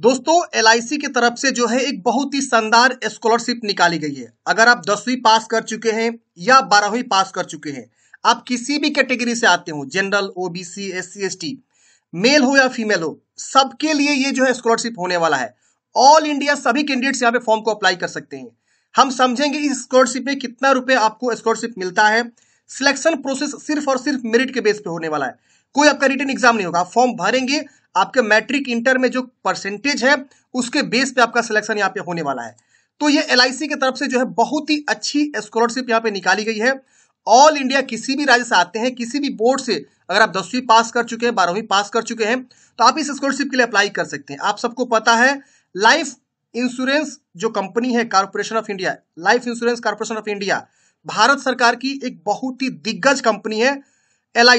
दोस्तों एल की तरफ से जो है एक बहुत ही शानदार स्कॉलरशिप निकाली गई है अगर आप दसवीं पास कर चुके हैं या बारहवीं पास कर चुके हैं आप किसी भी कैटेगरी से आते हो general OBC S C S T male हो या फीमेल हो सबके लिए ये जो है स्कॉलरशिप होने वाला है ऑल इंडिया सभी कैंडिडेट्स यहाँ पे फॉर्म को अप्लाई कर सकते हैं हम समझेंगे इस स्कॉलरशिप में कितना रुपए आपको स्कॉलरशिप मिलता है सिलेक्शन प्रोसेस सिर्फ और सिर्फ मेरिट के बेस पे होने वाला है कोई आपका रिटर्न एग्जाम नहीं होगा फॉर्म भरेंगे आपके मैट्रिक इंटर में जो परसेंटेज है उसके बेस पे आपका सिलेक्शन यहाँ पे होने वाला है तो ये एल की तरफ से जो है बहुत ही अच्छी स्कॉलरशिप यहाँ पे निकाली गई है ऑल इंडिया किसी भी राज्य से आते हैं किसी भी बोर्ड से अगर आप दसवीं पास कर चुके हैं बारहवीं पास कर चुके हैं तो आप इस स्कॉलरशिप के लिए अप्लाई कर सकते हैं आप सबको पता है लाइफ इंश्योरेंस जो कंपनी है corporation of India life insurance corporation of India Bharat सरकार की एक बहुत ही दिग्गज कंपनी है एल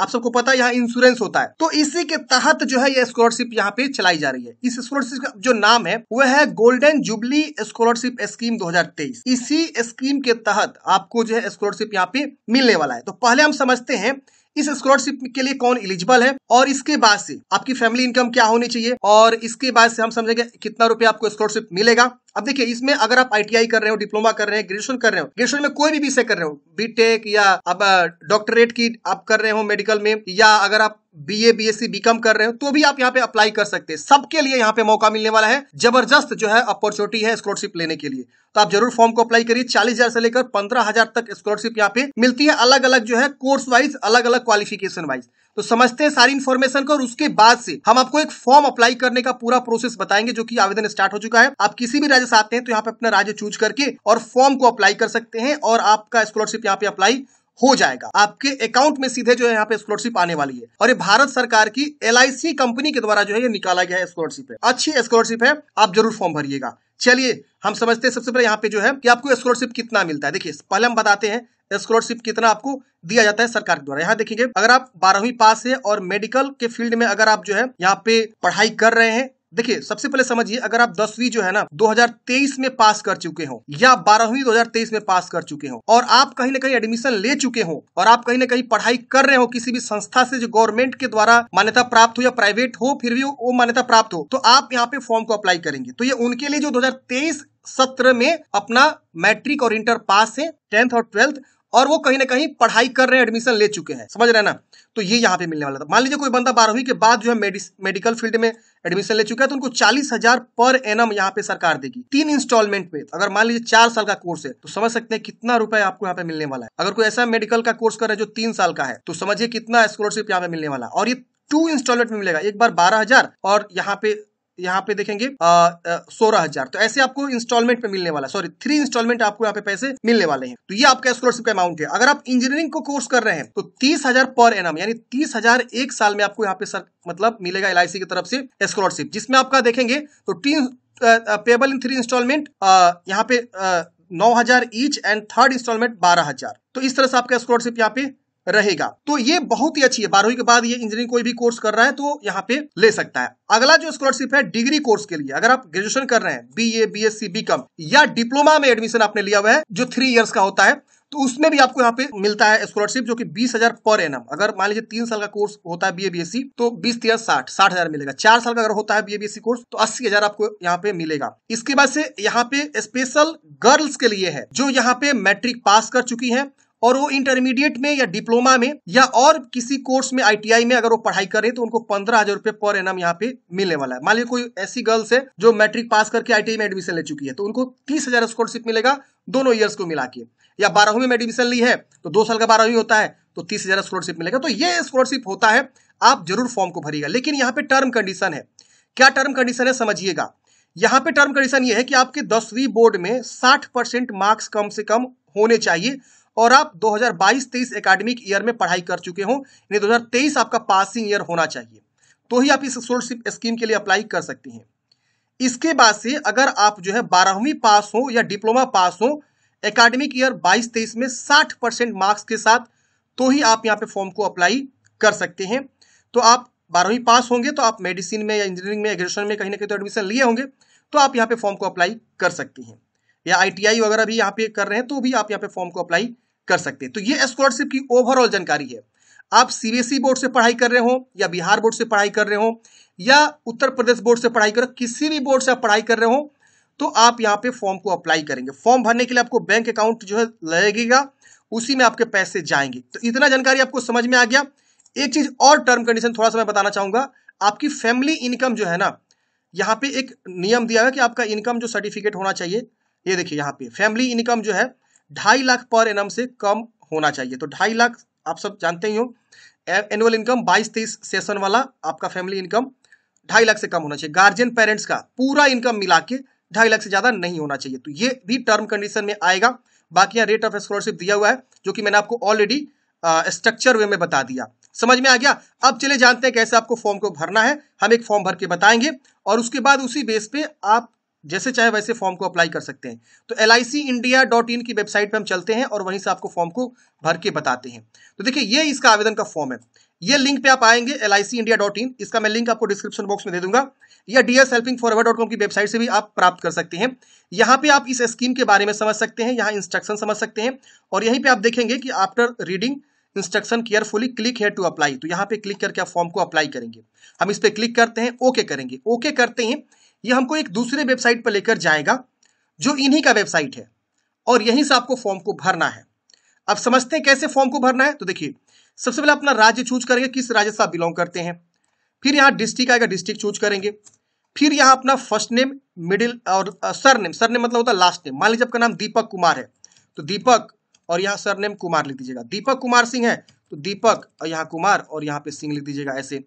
आप सबको पता है यहाँ इंश्योरेंस होता है तो इसी के तहत जो है ये स्कॉलरशिप यहाँ पे चलाई जा रही है इस स्कॉलरशिप का जो नाम है वह है गोल्डन जुबली स्कॉलरशिप स्कीम 2023 इसी स्कीम के तहत आपको जो है स्कॉलरशिप यहाँ पे मिलने वाला है तो पहले हम समझते हैं इस स्कॉलरशिप के लिए कौन एलिजिबल है और इसके बाद से आपकी फैमिली इनकम क्या होनी चाहिए और इसके बाद से हम समझेंगे कितना रुपया आपको स्कॉलरशिप मिलेगा अब देखिए इसमें अगर आप आईटीआई कर रहे हो डिप्लोमा कर रहे हैं ग्रेजुएशन कर रहे हो ग्रेजुएशन में कोई भी विषय कर रहे हो बीटेक या अब डॉक्टरेट की आप कर रहे हो मेडिकल में या अगर आप B B A S C BCom कर रहे हो तो भी आप यहाँ पे अप्लाई कर सकते हैं सबके लिए यहाँ पे मौका मिलने वाला है जबरदस्त जो है अपॉर्चुनिटी है स्कॉलरशिप लेने के लिए तो आप जरूर फॉर्म को अप्लाई करिए चालीस हजार से लेकर पंद्रह हजार तक स्कॉलरशिप यहाँ पे मिलती है अलग अलग जो है कोर्स वाइज अलग अलग क्वालिफिकेशन वाइज तो समझते हैं सारी इन्फॉर्मेशन को और उसके बाद से हम आपको एक फॉर्म अप्लाई करने का पूरा प्रोसेस बताएंगे जो कि आवेदन स्टार्ट हो चुका है आप किसी भी राज्य से आते हैं तो यहाँ पे अपना राज्य चूज करके और फॉर्म को अप्लाई कर सकते हैं और आपका स्कॉलरशिप यहाँ पे अप्लाई हो जाएगा आपके अकाउंट में सीधे जो है यहाँ पे स्कॉलरशिप आने वाली है और ये भारत सरकार की एल कंपनी के द्वारा जो है ये निकाला गया स्कॉलरशिप है अच्छी स्कॉलरशिप है आप जरूर फॉर्म भरिएगा चलिए हम समझते हैं सबसे पहले यहाँ पे जो है कि आपको स्कॉलरशिप कितना मिलता है देखिए पहले हम बताते हैं स्कॉलरशिप कितना आपको दिया जाता है सरकार के द्वारा यहाँ देखेंगे अगर आप बारहवीं पास है और मेडिकल के फील्ड में अगर आप जो है यहाँ पे पढ़ाई कर रहे हैं देखिए सबसे पहले समझिए अगर आप दसवीं जो है ना 2023 में पास कर चुके हो या बारहवीं 2023 में पास कर चुके हो और आप कहीं ना कहीं एडमिशन ले चुके हो और आप कहीं ना कहीं पढ़ाई कर रहे हो किसी भी संस्था से जो गवर्नमेंट के द्वारा मान्यता प्राप्त हो या प्राइवेट हो फिर भी वो मान्यता प्राप्त हो तो आप यहाँ पे फॉर्म को अप्लाई करेंगे तो ये उनके लिए जो दो सत्र में अपना मैट्रिक और इंटर पास है टेंथ और ट्वेल्थ और वो कहीं ना कहीं पढ़ाई कर रहे हैं एडमिशन ले चुके हैं समझ रहे ना तो ये यहाँ पे मिलने वाला था मान लीजिए कोई बंदा बारहवीं के बाद जो है मेडिकल फील्ड में एडमिशन ले चुका है तो उनको चालीस हजार पर एनम यहाँ पे सरकार देगी तीन इंस्टॉलमेंट में अगर मान लीजिए चार साल का कोर्स है तो समझ सकते हैं कितना रुपए आपको यहाँ पे मिलने वाला है अगर कोई ऐसा मेडिकल का कोर्स कर रहे हैं जो तीन साल का है तो समझिए कितना स्कॉलरशिप यहाँ पे मिलने वाला है और ये टू इंस्टॉलमेंट में मिलेगा एक बार बारह हजार और यहाँ पे यहाँ पे देखेंगे सोलह हजार तो ऐसे आपको इंस्टॉलमेंट पे मिलने वाला सॉरी थ्री इंस्टॉलमेंट आपको यहाँ पे पैसे मिलने वाले हैं तो ये आपका स्कॉलरशिप का अमाउंट है अगर आप इंजीनियरिंग को कोर्स कर रहे हैं तो तीस हजार पर एन यानी तीस हजार एक साल में आपको यहाँ पे सर मतलब मिलेगा एल की तरफ से स्कॉलरशिप जिसमें आपका देखेंगे तो तीन पेबल इन थ्री इंस्टॉलमेंट यहाँ पे नौ हजार ईच एंड थर्ड इंस्टॉलमेंट बारह हजार तो इस तरह से आपका स्कॉलरशिप यहाँ पे रहेगा तो ये बहुत ही अच्छी है बारहवीं के बाद ये इंजीनियरिंग कोई भी कोर्स कर रहा है तो यहाँ पे ले सकता है अगला जो स्कॉलरशिप है डिग्री कोर्स के लिए अगर आप ग्रेजुएशन कर रहे हैं B A B S C B com या डिप्लोमा में एडमिशन आपने लिया हुआ है जो थ्री ईयर्स का होता है तो उसमें भी आपको यहाँ पे मिलता है स्कॉलरशिप जो कि बीस हजार पर एनम अगर मान लीजिए तीन साल का कोर्स होता है एस सी तो बीस तीन साठ साठ हजार मिलेगा चार साल का अगर होता है एस सी कोर्स तो अस्सी हजार आपको यहाँ पे मिलेगा इसके बाद से यहाँ पे स्पेशल गर्ल्स के लिए है जो यहाँ पे मैट्रिक पास कर चुकी है और वो इंटरमीडिएट में या डिप्लोमा में या और किसी कोर्स में आईटीआई में अगर वो पढ़ाई करें तो उनको पंद्रह हजार रुपए पर एम यहाँ पे मिलने वाला है मान लीजिए कोई ऐसी गर्ल्स है जो मैट्रिक पास करके आईटीआई में एडमिशन ले चुकी है तो उनको तीस हजार स्कॉलरशिप मिलेगा दोनों ईयर्स को मिला के या बारहवीं में एडमिशन ली है तो दो साल का बारहवीं होता है तो तीस हजार स्कॉलरशिप मिलेगा तो ये स्कॉलरशिप होता है आप जरूर फॉर्म को भरिएगा लेकिन यहाँ पे टर्म कंडीशन है क्या टर्म कंडीशन है समझिएगा यहाँ पे टर्म कंडीशन ये है कि आपके दसवीं बोर्ड में साठ परसेंट मार्क्स कम से कम होने चाहिए और आप 2022-23 एकेडमिक ईयर में पढ़ाई कर चुके हो यानी 2023 आपका पासिंग ईयर होना चाहिए तो ही आप इस स्कॉलरशिप स्कीम के लिए अप्लाई कर सकती हैं इसके बाद से अगर आप जो है बारहवीं पास हो या डिप्लोमा पास हो एकेडमिक ईयर 22-23 में 60 परसेंट मार्क्स के साथ तो ही आप यहाँ पे फॉर्म को अप्लाई कर सकते हैं तो आप बारहवीं पास होंगे तो आप मेडिसिन में या इंजीनियरिंग में ग्रेजुएशन में कहीं ना कहीं तो एडमिशन लिए होंगे तो आप यहाँ पे फॉर्म को अप्लाई कर सकती हैं या आईटीआई वगैरह भी यहाँ पे कर रहे हैं तो भी आप यहाँ पे फॉर्म को अप्लाई कर सकते हैं तो ये स्कॉलरशिप की ओवरऑल जानकारी है आप सीबीएसई बोर्ड e से पढ़ाई कर रहे हो या बिहार बोर्ड से पढ़ाई कर रहे हो या उत्तर प्रदेश बोर्ड से पढ़ाई कर रहे हो किसी भी बोर्ड से आप पढ़ाई कर रहे हो तो आप यहाँ पे फॉर्म को अप्लाई करेंगे फॉर्म भरने के लिए आपको बैंक अकाउंट जो है लगेगा उसी में आपके पैसे जाएंगे तो इतना जानकारी आपको समझ में आ गया एक चीज और टर्म कंडीशन थोड़ा सा मैं बताना चाहूंगा आपकी फैमिली इनकम जो है ना यहाँ पे एक नियम दिया है कि आपका इनकम जो सर्टिफिकेट होना चाहिए ये देखिए यहाँ पे फैमिली इनकम जो है ढाई लाख पर एन से कम होना चाहिए तो ढाई लाख आप सब जानते ही हो एनुअल इनकम बाईस तेईस सेशन वाला आपका फैमिली इनकम ढाई लाख से कम होना चाहिए गार्जियन पेरेंट्स का पूरा इनकम मिला के ढाई लाख से ज़्यादा नहीं होना चाहिए तो ये भी टर्म कंडीशन में आएगा बाकी यहाँ रेट ऑफ स्कॉलरशिप दिया हुआ है जो कि मैंने आपको ऑलरेडी स्ट्रक्चर वे में बता दिया समझ में आ गया अब चले जानते हैं कैसे आपको फॉर्म को भरना है हम एक फॉर्म भर के बताएंगे और उसके बाद उसी बेस पे आप जैसे चाहे वैसे फॉर्म को अप्लाई कर सकते हैं तो एल इंडिया डॉट इन की वेबसाइट पर हम चलते हैं और वहीं से आपको फॉर्म को भर के बताते हैं तो देखिए ये इसका आवेदन का फॉर्म है ये लिंक पे आप आएंगे एल इंडिया डॉट इन इसका मैं लिंक आपको डिस्क्रिप्शन बॉक्स में दे दूंगा या D S helping forward dot com की वेबसाइट से भी आप प्राप्त कर सकते हैं यहाँ पे आप इस स्कीम के बारे में समझ सकते हैं यहाँ इंस्ट्रक्शन समझ सकते हैं और यहीं पे आप देखेंगे कि after reading instruction carefully click है टू अप्लाई तो यहाँ पे क्लिक करके आप फॉर्म को अप्लाई करेंगे हम इस पर क्लिक करते हैं ओके करेंगे ओके करते हैं ये हमको एक दूसरे वेबसाइट पर लेकर जाएगा जो इन्हीं का वेबसाइट है और यहीं से आपको फॉर्म को भरना है अब समझते हैं कैसे फॉर्म को भरना है तो देखिए सबसे पहले अपना राज्य चूज करेंगे किस राज्य से आप बिलोंग करते हैं फिर यहाँ डिस्ट्रिक्ट आएगा डिस्ट्रिक्ट चूज करेंगे फिर यहाँ अपना फर्स्ट नेम मिडिल और सर नेम सर नेम मतलब होता है लास्ट नेम मान लीजिए आपका नाम दीपक कुमार है तो दीपक और यहाँ सर नेम कुमार लिख दीजिएगा दीपक कुमार सिंह है तो दीपक और यहाँ कुमार और यहाँ पे सिंह लिख दीजिएगा ऐसे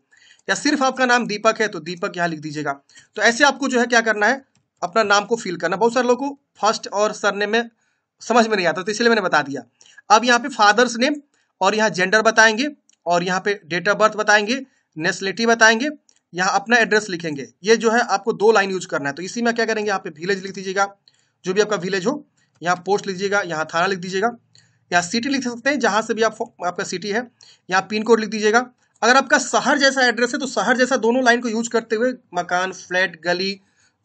या सिर्फ आपका नाम दीपक है तो दीपक यहाँ लिख दीजिएगा तो ऐसे आपको जो है क्या करना है अपना नाम को फिल करना बहुत सारे लोगों को फर्स्ट और नेम में समझ में नहीं आता तो इसलिए मैंने बता दिया अब यहाँ पे फादर्स नेम और यहाँ जेंडर बताएंगे और यहाँ पे डेट ऑफ बर्थ बताएंगे नेशनलिटी बताएंगे यहाँ अपना एड्रेस लिखेंगे ये जो है आपको दो लाइन यूज करना है तो इसी में क्या करेंगे यहाँ पे विलेज लिख दीजिएगा जो भी आपका विलेज हो यहाँ पोस्ट लिखिएगा यहाँ थाना लिख दीजिएगा यहाँ सिटी लिख सकते हैं जहाँ से भी आप आपका सिटी है यहाँ पिन कोड लिख दीजिएगा अगर आपका शहर जैसा एड्रेस है तो शहर जैसा दोनों लाइन को यूज करते हुए मकान फ्लैट गली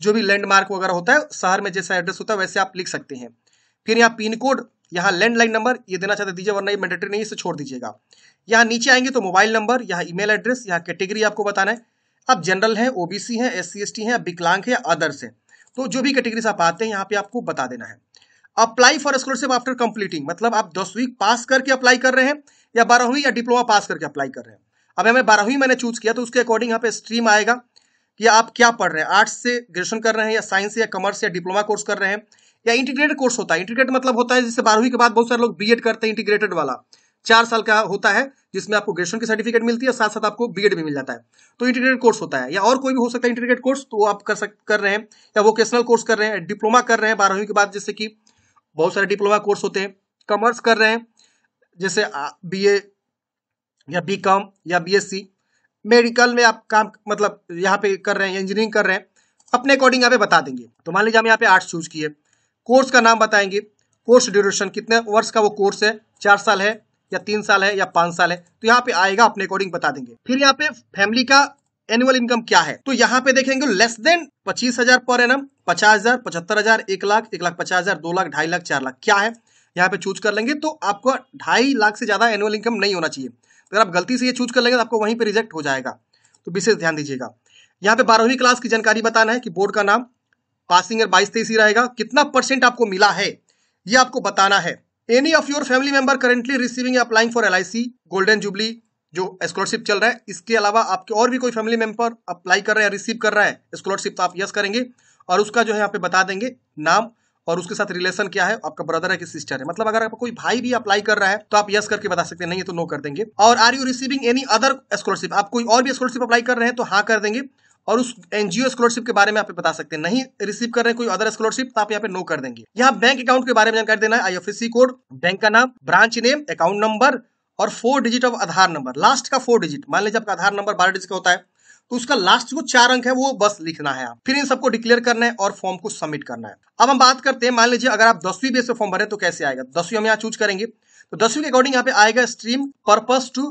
जो भी लैंडमार्क वगैरह होता है शहर में जैसा एड्रेस होता है वैसे आप लिख सकते हैं फिर यहाँ पिन कोड यहाँ लैंडलाइन नंबर ये देना चाहते दीजिए वरना ये मैंडेटरी नहीं इसे छोड़ दीजिएगा यहाँ नीचे आएंगे तो मोबाइल नंबर यहाँ ईमेल एड्रेस यहाँ कैटेगरी आपको बताना है आप जनरल हैं ओबीसी हैं एस सी हैं विकलांग हैं या अदर्स हैं तो जो भी कैटेगरी आप आते हैं यहाँ पे आपको बता देना है apply for scholarship after completing मतलब आप दसवीं पास करके अप्लाई कर रहे हैं या बारहवीं या डिप्लोमा पास करके अप्लाई कर रहे हैं अब हमें बारहवीं मैंने चूज किया तो उसके अकॉर्डिंग यहाँ पे स्ट्रीम आएगा कि आप क्या पढ़ रहे हैं आर्ट्स से ग्रेजुएशन कर रहे हैं या साइंस से या कॉमर्स या डिप्लोमा कोर्स कर रहे हैं या इंटीग्रेटेड कोर्स होता है इंटीग्रेट मतलब होता है जिससे बारहवीं के बाद बहुत सारे लोग बी करते हैं इंटीग्रेटेड वाला चार साल का होता है जिसमें आपको ग्रेजुएशन की सर्टिफिकेट मिलती है साथ साथ आपको बीएड भी मिल जाता है तो इंटीग्रेटेड कोर्स होता है या और कोई भी हो सकता है इंटीग्रेट कोर्स तो आप कर सक कर रहे हैं या वोकेशनल कोर्स कर रहे हैं डिप्लोमा कर रहे हैं बारहवीं के बाद जैसे कि बहुत सारे डिप्लोमा कोर्स होते हैं कॉमर्स कर रहे हैं जैसे बी ए या बी कॉम या बी एस सी मेडिकल में आप काम मतलब यहाँ पे कर रहे हैं इंजीनियरिंग कर रहे हैं अपने अकॉर्डिंग यहाँ पे बता देंगे तो मान लीजिए हम यहाँ पे आर्ट्स चूज किए कोर्स का नाम बताएंगे कोर्स ड्यूरेशन कितने वर्ष का वो कोर्स है चार साल है या तीन साल है या पाँच साल है तो यहाँ पे आएगा अपने अकॉर्डिंग बता देंगे फिर यहाँ पे फैमिली का एनुअल इनकम क्या है तो यहाँ पे देखेंगे लेस देन पच्चीस हजार पर एनम पचास हजार पचहत्तर हजार एक लाख एक लाख पचास हजार दो लाख ढाई लाख चार लाख क्या है यहाँ पे चूज कर लेंगे तो आपको ढाई लाख से ज्यादा एनुअल इनकम नहीं होना चाहिए अगर आप गलती से ये चूज कर लेंगे तो आपको वहीं पर रिजेक्ट हो जाएगा तो विशेष ध्यान दीजिएगा यहाँ पे बारहवीं क्लास की जानकारी बताना है कि बोर्ड का नाम पासिंग ईयर बाईस तेईस ही रहेगा कितना परसेंट आपको मिला है ये आपको बताना है any of your family member currently receiving applying for LIC golden jubilee जो स्कॉलरशिप चल रहा है इसके अलावा आपके और भी कोई फैमिली मेंबर अप्लाई कर रहे हैं रिसीव कर रहा है स्कॉलरशिप तो आप यस करेंगे और उसका जो है यहाँ पे बता देंगे नाम और उसके साथ रिलेशन क्या है आपका ब्रदर है कि सिस्टर है मतलब अगर आपका कोई भाई भी अप्लाई कर रहा है तो आप यस करके बता सकते हैं नहीं तो नो कर देंगे और are you receiving any other scholarship आप कोई और भी स्कॉलरशिप अप्लाई कर रहे हैं तो हाँ कर देंगे और उस एनजीओ स्कॉलरशिप के बारे में आप बता सकते हैं नहीं रिसीव कर रहे हैं कोई अदर स्कॉलरशिप तो आप यहाँ पे नो कर देंगे यहाँ बैंक अकाउंट के बारे में जानकारी देना है आईएफएससी कोड बैंक का नाम ब्रांच नेम अकाउंट नंबर और four digit of Aadhaar number last का फोर डिजिट मान लीजिए आपका आधार नंबर बारह डिजिट का होता है तो उसका लास्ट जो चार अंक है वो बस लिखना है आप फिर इन सबको डिक्लेयर करना है और फॉर्म को सबमिट करना है अब हम बात करते हैं मान लीजिए अगर आप दसवीं बेस पे फॉर्म भरे तो कैसे आएगा दसवीं हम यहाँ चूज करेंगे तो दसवीं के अकॉर्डिंग यहाँ पे आएगा स्ट्रीम पर्पज टू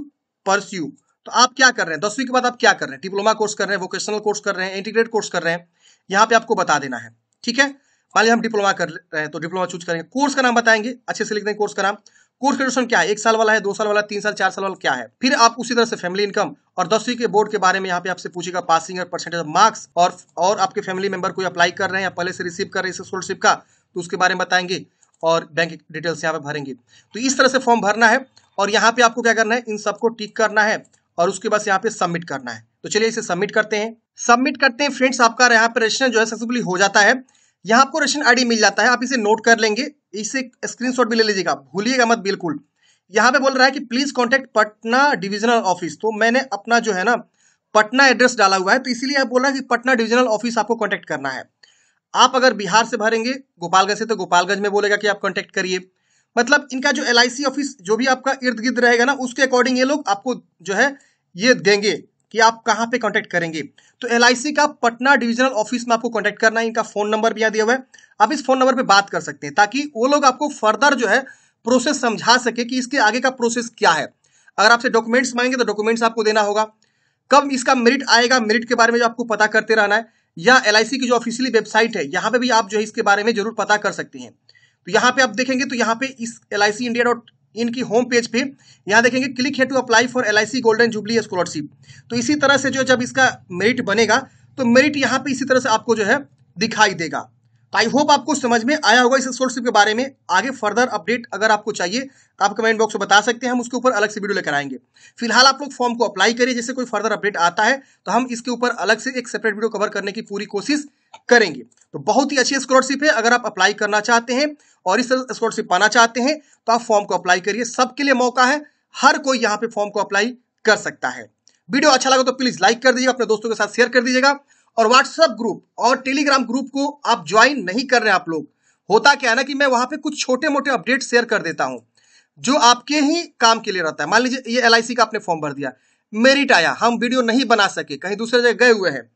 परस्यू तो आप क्या कर रहे हैं दसवीं के बाद आप क्या कर रहे हैं डिप्लोमा कोर्स कर रहे हैं वोकेशनल कोर्स कर रहे हैं इंटीग्रेट कोर्स कर रहे हैं यहाँ पे आपको बता देना है ठीक है मान लीजिए हम डिप्लोमा कर रहे हैं तो डिप्लोमा चूज करेंगे कोर्स का नाम बताएंगे अच्छे से लिख देंगे कोर्स का नाम कोर्स का क्या है एक साल वाला है दो साल वाला तीन साल चार साल वाला क्या है फिर आप उसी तरह से फैमिली इनकम और दसवीं के बोर्ड के बारे में यहाँ पे आपसे पूछेगा पासिंग और परसेंटेज ऑफ मार्क्स और और आपके फैमिली मेंबर कोई अप्लाई कर रहे हैं या पहले से रिसीव कर रहे हैं स्कॉलरशिप का तो उसके बारे में बताएंगे और बैंक डिटेल्स यहाँ पे भरेंगे तो इस तरह से फॉर्म भरना है और यहाँ पे आपको क्या करना है इन सबको टिक करना है और उसके बाद यहाँ पे सबमिट करना है तो चलिए इसे सबमिट करते हैं सबमिट करते हैं फ्रेंड्स आपका यहाँ पे रजिस्ट्रेशन जो है सक्सेसफुली हो जाता है यहाँ आपको रजिस्ट्रेशन आईडी मिल जाता है आप इसे नोट कर लेंगे इसे स्क्रीनशॉट भी ले लीजिएगा भूलिएगा मत बिल्कुल यहाँ पे बोल रहा है कि please contact Patna divisional office तो मैंने अपना जो है ना पटना एड्रेस डाला हुआ है तो इसीलिए बोल रहा है कि पटना डिविजनल ऑफिस आपको कॉन्टेक्ट करना है आप अगर बिहार से भरेंगे गोपालगंज से तो गोपालगंज में बोलेगा कि आप कॉन्टेक्ट करिए मतलब इनका जो एल ऑफिस जो भी आपका इर्द गिर्द रहेगा ना उसके अकॉर्डिंग ये लोग आपको जो है ये देंगे कि आप कहाँ पे कॉन्टेक्ट करेंगे तो एल का पटना डिविजनल ऑफिस में आपको कॉन्टैक्ट करना है इनका फोन नंबर भी यहाँ दिया हुआ है आप इस फोन नंबर पर बात कर सकते हैं ताकि वो लोग आपको फर्दर जो है प्रोसेस समझा सके कि इसके आगे का प्रोसेस क्या है अगर आपसे डॉक्यूमेंट्स मांगेंगे तो डॉक्यूमेंट्स आपको देना होगा कब इसका मेरिट आएगा मेरिट के बारे में जो आपको पता करते रहना है या एल की जो ऑफिशियली वेबसाइट है यहाँ पे भी आप जो है इसके बारे में जरूर पता कर सकते हैं तो यहाँ पे आप देखेंगे तो यहाँ पे इस L I C India dot इनकी होम पेज पे यहाँ देखेंगे क्लिक है to apply for L golden jubilee scholarship तो इसी तरह से जो जब इसका मेरिट बनेगा तो मेरिट यहाँ पे इसी तरह से आपको जो है दिखाई देगा तो आई होप आपको समझ में आया होगा इस स्कॉलरशिप के बारे में आगे फर्दर अपडेट अगर आपको चाहिए तो आप कमेंट बॉक्स में बता सकते हैं हम उसके ऊपर अलग से वीडियो लेकर आएंगे फिलहाल आप लोग फॉर्म को अप्लाई करिए जैसे कोई फर्दर अपडेट आता है तो हम इसके ऊपर अलग से एक सेपरेट वीडियो कवर करने की पूरी कोशिश करेंगे तो बहुत ही अच्छी स्कॉलरशिप है अगर आप अप्लाई करना चाहते हैं और इस स्कॉलरशिप पाना चाहते हैं तो आप फॉर्म को अप्लाई करिए सबके लिए मौका है हर कोई यहाँ पे फॉर्म को अप्लाई कर सकता है वीडियो अच्छा लगा तो प्लीज लाइक कर दीजिएगा अपने दोस्तों के साथ शेयर कर दीजिएगा और व्हाट्सएप ग्रुप और टेलीग्राम ग्रुप को आप ज्वाइन नहीं कर रहे हैं आप लोग होता क्या है ना कि मैं वहां पे कुछ छोटे मोटे अपडेट शेयर कर देता हूं जो आपके ही काम के लिए रहता है मान लीजिए ये एल का आपने फॉर्म भर दिया मेरिट आया हम वीडियो नहीं बना सके कहीं दूसरे जगह गए हुए हैं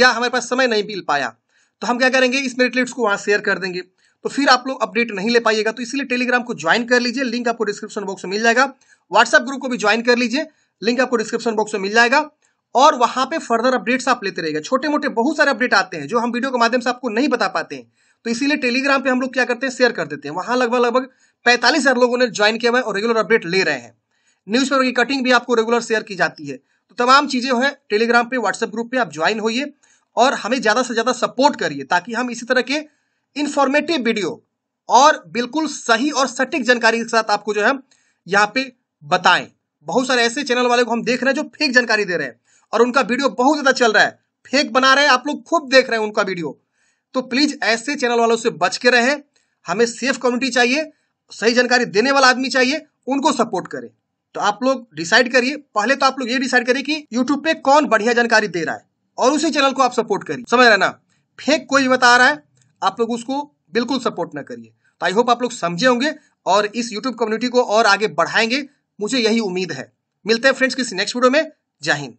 या हमारे पास समय नहीं मिल पाया तो हम क्या करेंगे इस मेरिट लिस्ट को वहां शेयर कर देंगे तो फिर आप लोग अपडेट नहीं ले पाइएगा तो इसलिए टेलीग्राम को ज्वाइन कर लीजिए लिंक आपको डिस्क्रिप्शन बॉक्स में मिल जाएगा व्हाट्सएप ग्रुप को भी ज्वाइन कर लीजिए लिंक आपको डिस्क्रिप्शन बॉक्स में मिल जाएगा और वहां पे फर्दर अपडेट्स आप लेते रहेगा छोटे मोटे बहुत सारे अपडेट आते हैं जो हम वीडियो के माध्यम से आपको नहीं बता पाते हैं तो इसीलिए टेलीग्राम पे हम लोग क्या करते हैं शेयर कर देते हैं वहां लगभग लगभग पैंतालीस हजार लोगों ने ज्वाइन किया हुआ है और रेगुलर अपडेट ले रहे हैं न्यूज पेपर की कटिंग भी आपको रेगुलर शेयर की जाती है तो तमाम चीजें हैं टेलीग्राम पे व्हाट्सएप ग्रुप पे आप ज्वाइन होइए और हमें ज्यादा से ज्यादा सपोर्ट करिए ताकि हम इसी तरह के इंफॉर्मेटिव वीडियो और बिल्कुल सही और सटीक जानकारी के साथ आपको जो है यहाँ पे बताएं बहुत सारे ऐसे चैनल वाले को हम देख रहे हैं जो फेक जानकारी दे रहे हैं और उनका वीडियो बहुत ज्यादा चल रहा है फेक बना रहे हैं आप लोग खूब देख रहे हैं उनका वीडियो तो प्लीज ऐसे चैनल वालों से बच के रहें हमें सेफ कम्युनिटी चाहिए सही जानकारी देने वाला आदमी चाहिए उनको सपोर्ट करें तो आप लोग डिसाइड करिए पहले तो आप लोग ये डिसाइड करिए कि यूट्यूब पे कौन बढ़िया जानकारी दे रहा है और उसी चैनल को आप सपोर्ट करिए समझ रहे ना फेक कोई बता रहा है आप लोग उसको बिल्कुल सपोर्ट ना करिए तो आई होप आप लोग समझे होंगे और इस यूट्यूब कम्युनिटी को और आगे बढ़ाएंगे मुझे यही उम्मीद है मिलते हैं फ्रेंड्स किसी नेक्स्ट वीडियो में जय हिंद